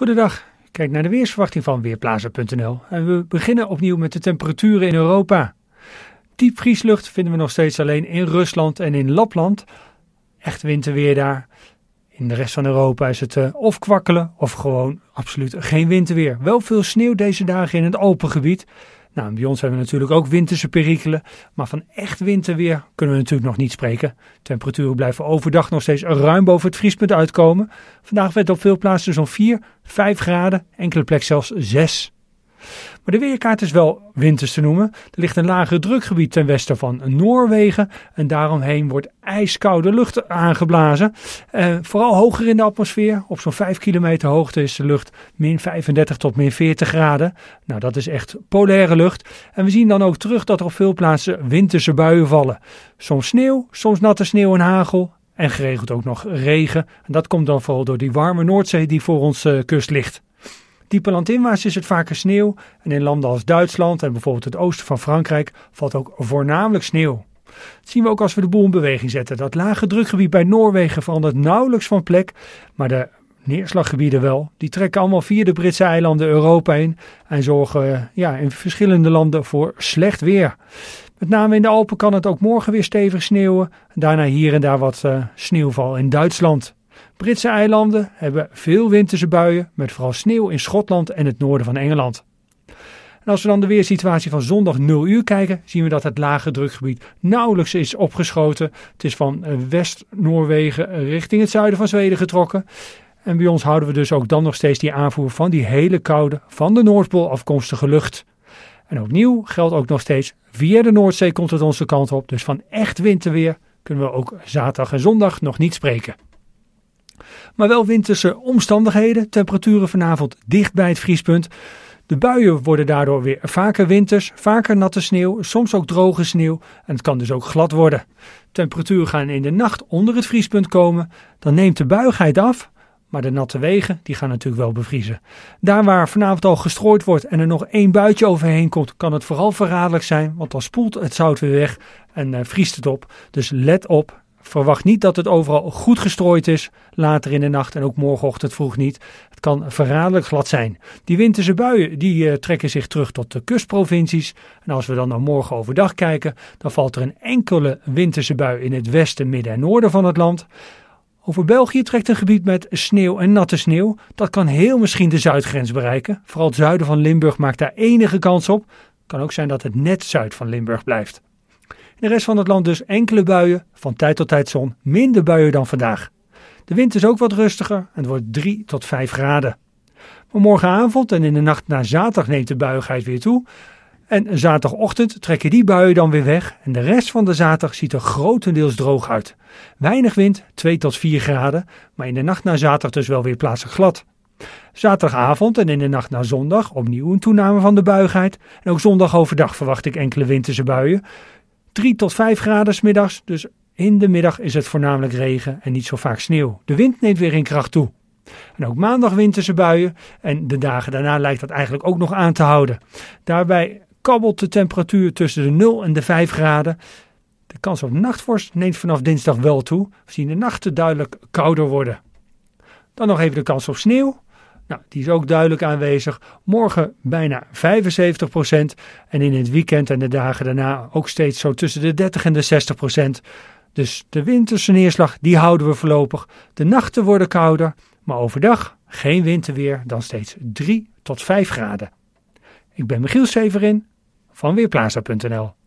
Goedendag, kijk naar de weersverwachting van Weerplaza.nl en we beginnen opnieuw met de temperaturen in Europa. Diepvrieslucht vinden we nog steeds alleen in Rusland en in Lapland. Echt winterweer daar. In de rest van Europa is het eh, of kwakkelen of gewoon absoluut geen winterweer. Wel veel sneeuw deze dagen in het gebied. Nou, bij ons hebben we natuurlijk ook winterse perikelen. Maar van echt winterweer kunnen we natuurlijk nog niet spreken. Temperaturen blijven overdag nog steeds ruim boven het vriespunt uitkomen. Vandaag werd op veel plaatsen zo'n 4, 5 graden, enkele plekken zelfs 6. Maar de weerkaart is wel winters te noemen. Er ligt een lage drukgebied ten westen van Noorwegen en daaromheen wordt ijskoude lucht aangeblazen. Eh, vooral hoger in de atmosfeer, op zo'n 5 kilometer hoogte is de lucht min 35 tot min 40 graden. Nou, dat is echt polaire lucht. En we zien dan ook terug dat er op veel plaatsen winterse buien vallen. Soms sneeuw, soms natte sneeuw en hagel en geregeld ook nog regen. En dat komt dan vooral door die warme Noordzee die voor onze kust ligt. Dieper landinwaarts is het vaker sneeuw en in landen als Duitsland en bijvoorbeeld het oosten van Frankrijk valt ook voornamelijk sneeuw. Dat zien we ook als we de boel in beweging zetten. Dat lage drukgebied bij Noorwegen verandert nauwelijks van plek, maar de neerslaggebieden wel. Die trekken allemaal via de Britse eilanden Europa in en zorgen ja, in verschillende landen voor slecht weer. Met name in de Alpen kan het ook morgen weer stevig sneeuwen. Daarna hier en daar wat eh, sneeuwval in Duitsland. Britse eilanden hebben veel winterse buien met vooral sneeuw in Schotland en het noorden van Engeland. En als we dan de weersituatie van zondag 0 uur kijken, zien we dat het lage drukgebied nauwelijks is opgeschoten. Het is van West-Noorwegen richting het zuiden van Zweden getrokken. En bij ons houden we dus ook dan nog steeds die aanvoer van die hele koude, van de Noordpool afkomstige lucht. En opnieuw geldt ook nog steeds, via de Noordzee komt het onze kant op. Dus van echt winterweer kunnen we ook zaterdag en zondag nog niet spreken maar wel winterse omstandigheden. Temperaturen vanavond dicht bij het vriespunt. De buien worden daardoor weer vaker winters, vaker natte sneeuw, soms ook droge sneeuw en het kan dus ook glad worden. Temperaturen gaan in de nacht onder het vriespunt komen, dan neemt de buigheid af, maar de natte wegen die gaan natuurlijk wel bevriezen. Daar waar vanavond al gestrooid wordt en er nog één buitje overheen komt, kan het vooral verraderlijk zijn, want dan spoelt het zout weer weg en eh, vriest het op. Dus let op, Verwacht niet dat het overal goed gestrooid is later in de nacht en ook morgenochtend vroeg niet. Het kan verraderlijk glad zijn. Die winterse buien die, eh, trekken zich terug tot de kustprovincies. En als we dan naar morgen overdag kijken, dan valt er een enkele winterse bui in het westen, midden en noorden van het land. Over België trekt een gebied met sneeuw en natte sneeuw. Dat kan heel misschien de zuidgrens bereiken. Vooral het zuiden van Limburg maakt daar enige kans op. Kan ook zijn dat het net zuid van Limburg blijft de rest van het land dus enkele buien, van tijd tot tijd zon, minder buien dan vandaag. De wind is ook wat rustiger en het wordt 3 tot 5 graden. Maar morgenavond en in de nacht na zaterdag neemt de buigheid weer toe. En zaterdagochtend trekken die buien dan weer weg en de rest van de zaterdag ziet er grotendeels droog uit. Weinig wind, 2 tot 4 graden, maar in de nacht na zaterdag dus wel weer plaatselijk glad. Zaterdagavond en in de nacht naar zondag opnieuw een toename van de buigheid. En ook zondag overdag verwacht ik enkele winterse buien. 3 tot 5 graden s middags, dus in de middag is het voornamelijk regen en niet zo vaak sneeuw. De wind neemt weer in kracht toe. En ook maandag winterse buien en de dagen daarna lijkt dat eigenlijk ook nog aan te houden. Daarbij kabbelt de temperatuur tussen de 0 en de 5 graden. De kans op nachtvorst neemt vanaf dinsdag wel toe, zien de nachten duidelijk kouder worden. Dan nog even de kans op sneeuw. Nou, die is ook duidelijk aanwezig. Morgen bijna 75 En in het weekend en de dagen daarna ook steeds zo tussen de 30 en de 60 procent. Dus de winterse neerslag, die houden we voorlopig. De nachten worden kouder, maar overdag geen winterweer dan steeds 3 tot 5 graden. Ik ben Michiel Severin van Weerplaza.nl.